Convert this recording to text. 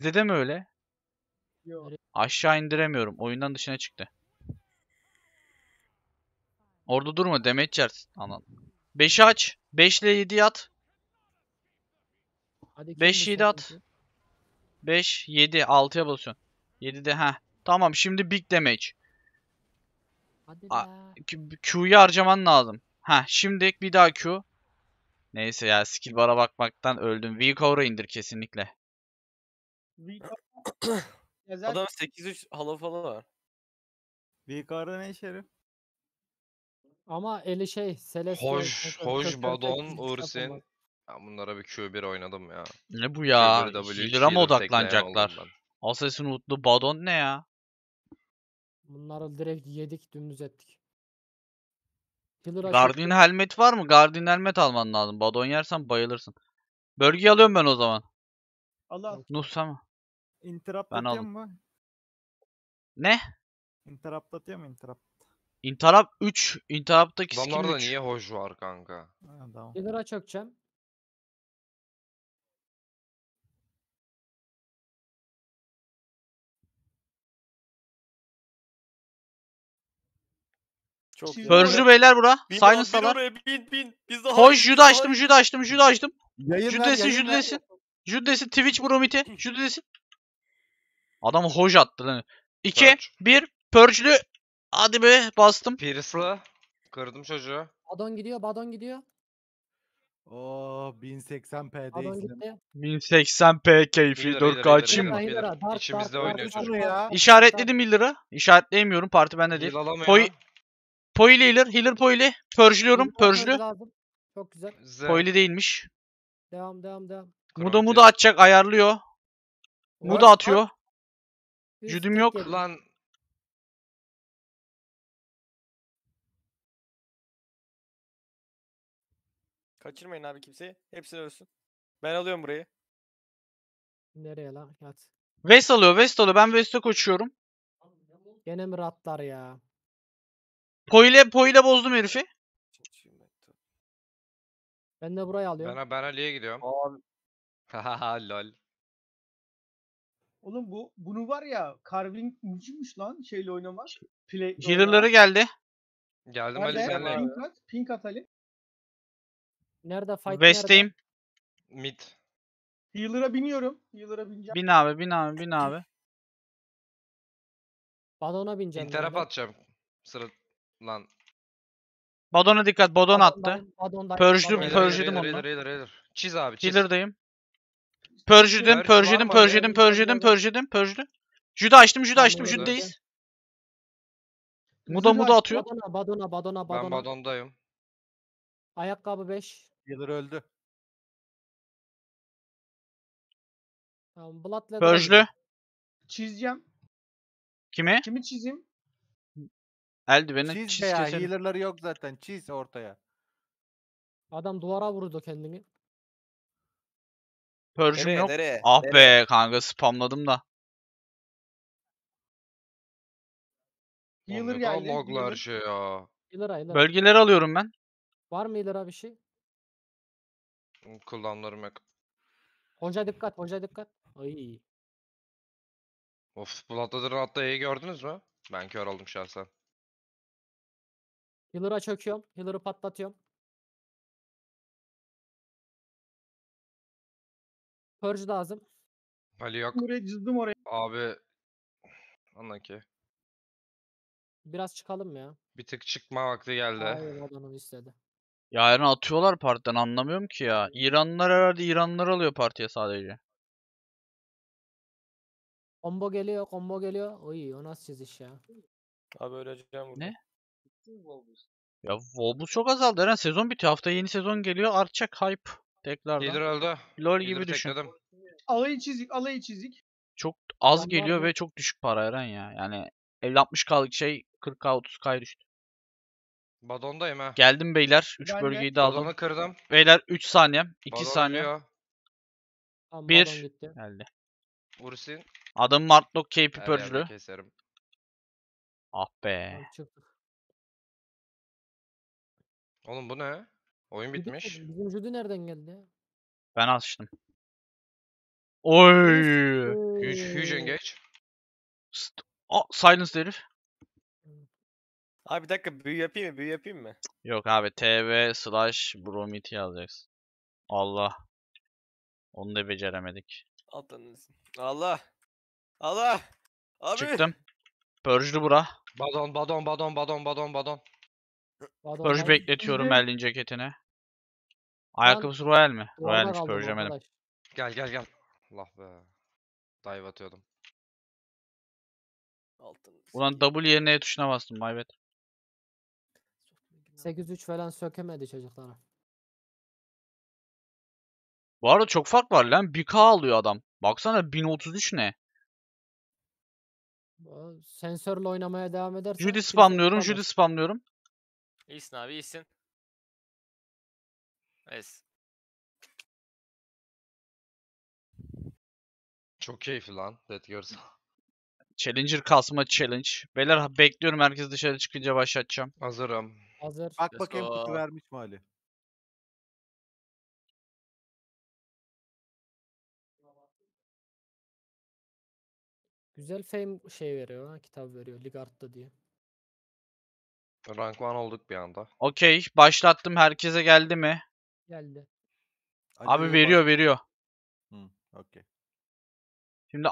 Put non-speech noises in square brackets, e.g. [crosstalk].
Sizde öyle? Yok. Aşağı indiremiyorum. Oyundan dışına çıktı. Orada durma. Demet yersin. Anan. 5'i aç. 5 ile 7'yi at. Hadi 5 7 at. 5 7 6'ya basıyorsun. de ha. Tamam şimdi big damage. Hadi Q'yu harcaman lazım. Ha şimdi bir daha Q. Neyse ya skill bara bakmaktan öldüm. V cover'a indir kesinlikle. Yazar- [coughs] Adam 8-3 hala falan var. VKR'da ne işe Ama eli şey Celestia. Hoş, hoş, Badon, Ursin. Ben bunlara bir Q1 oynadım ya. Ne bu ya? q mı odaklanacaklar? oldum Assassin Wood'lu Badon ne ya? Bunları direkt yedik dümdüz ettik. Killer açık Guardian Helmet var mı? Guardian Helmet alman lazım. Badon yersen bayılırsın. Bölge alıyorum ben o zaman. Allah. Nusa mı? interrupt ben atıyor aldım. mu? Ne? Interrupt atıyor mu interrupt? Interrupt 3. Interrupt'taki skill Adamlarda 3. niye hoş var kanka? Ha, tamam. çökeceğim. Çok Pörjü beyler bura. Sayın salar. Hoş bin. Jude açtım, Jude açtım, Jude açtım. Judesin judesin judesin. Twitch ver. Jude'desin. Judesin. Adam hoj attı lan. 2, Purge. 1, purge'lü. Hadi be bastım. Pierce'lı. Kırdım çocuğu. Badon gidiyor, Badon gidiyor. Oo 1080p'deyiz. Badon gitti. 1080p keyfi Bilir, 4K bilir, için bilir, İçimizde oynuyor Dart, çocuk. İşaretledim healer'ı. İşaretleyemiyorum parti bende değil. Heal alamıyor. Koy- Poili healer, healer poili. Purge'lüyorum, purge'lü. Çok güzel. Z. Poili değilmiş. Devam, devam, devam. Muda Kronik. muda atacak ayarlıyor. Muda atıyor. Jüdüm yok. Lan Kaçırmayın abi kimseyi. hepsini ölsün. Ben alıyorum burayı. Nereye lan? Yat. West alıyor. vest alıyor. Ben veste koşuyorum. Gene mi ratlar ya? Poyle, poyle bozdum herifi. Ben de burayı alıyorum. Ben, ben Ali'ye gidiyorum. Abi. [laughs] lol. Oğlum bu bunu var ya carving mücümüş lan şeyle oynamak. Play, Healer'ları geldi. Geldim Ali Nerede? senle. Pink at, pink at Ali. Nerede fight West'teyim. Mid. Healer'a biniyorum. Healer'a bineceğim. Bin abi bin abi bin abi. Badona bineceğim. İnterap atacağım. Sıra lan. Badona dikkat. Badon attı. Badon'dan- Badon'dan- Pörjlü- Badon'dan- Healer, Pörjledim healer, onu. healer, healer, healer. Çiz abi çiz. Healer'dayım. Pörjüdüm, Purge pörjüdüm, var mı? pörjüdüm, pörjüdüm, pörjüdüm, pörjüdüm. Jüde açtım, jüde açtım, Anladım. jüdeyiz. Muda Kızıl muda atıyor. Badona badona badona Ben badondayım. Ayakkabı 5. Healer öldü. Tamam, Blood Leather öldü. Pörjlü. Çizeceğim. Kimi? Kimi çizeyim? Eldivenin Çiz de ya. çizgisini. Healer'ları yok zaten. Çiz ortaya. Adam duvara vurdu kendini. Purge'üm yok. Nereye? Ah nereye? be kanka spamladım da. Healer Healer geldi. Loglar healer. şey ya. Healer aylar. Bölgeleri alıyorum ben. Var mı healer'a bir şey? Kullanlarım yok. Honca dikkat, Honca dikkat. Ay. Of Bloodladder'ın attığı E'yi gördünüz mü? Ben kör oldum şahsen. Healer'a çöküyorum. Healer'ı patlatıyorum. Purge lazım. Ali yok. Buraya cızdım oraya. Abi. Anlaki. Biraz çıkalım ya. Bir tık çıkma vakti geldi. Hayır adamın istedi. Yarın atıyorlar partiden anlamıyorum ki ya. İranlılar herhalde İranlılar alıyor partiye sadece. Combo geliyor, combo geliyor. Oy o nasıl çiziş ya? Abi öleceğim burada. Ne? Ya Volbus çok azaldı. Her sezon bitiyor. Hafta yeni sezon geliyor. Artacak hype. Tekrar Lider lan. öldü. LOL gibi Lider'ı düşün. tekladım. Alayı çizik, alayı çizik. Çok az Vallahi geliyor ve çok düşük para Eren ya. Yani 50-60 kalık şey 40K 30K düştü. Badondayım ha. Geldim beyler. 3 bölgeyi de aldım. Badonu kırdım. Beyler 3 saniye, 2 Badon saniye. 1. Geldi. Ursin. Adım Martlock KP Her keserim. Ah be. Oğlum bu ne? Oyun bitmiş. Bizim Judy nereden geldi Ben açtım. Oy. Huge, huge engage. St- silence herif. Abi bir dakika büyü yapayım mı? Büyü yapayım mı? Yok abi tv slash bromiti yazacaksın. Allah. Onu da beceremedik. Altınız. Allah. Allah. Abi. Çıktım. Purge'lü bura. Badon badon badon badon badon badon. Purge bekletiyorum Elin ceketine. Ayakkabısı Royal mi? Royal Purge'e benim. Gel gel gel. Allah be. Dive atıyordum. Altın. Ulan W yerine E tuşuna bastım. My bad. 8-3 falan sökemedi çocuklara. Bu arada çok fark var lan. 1K alıyor adam. Baksana 1033 ne? Sensörle oynamaya devam eder. Judy spamlıyorum, Judy spamlıyorum. İyisin abi iyisin. Evet. Çok keyifli lan Dead Girls. Challenger kasma challenge. Beyler bekliyorum herkes dışarı çıkınca başlatacağım. Hazırım. Hazır. Bak Let's bakayım kutu vermiş mi Ali? Güzel fame şey veriyor ha, kitap veriyor. Lig diye. Rank 1 olduk bir anda. Okey. Başlattım. Herkese geldi mi? Geldi. Abi veriyor veriyor. Hı, okey. Şimdi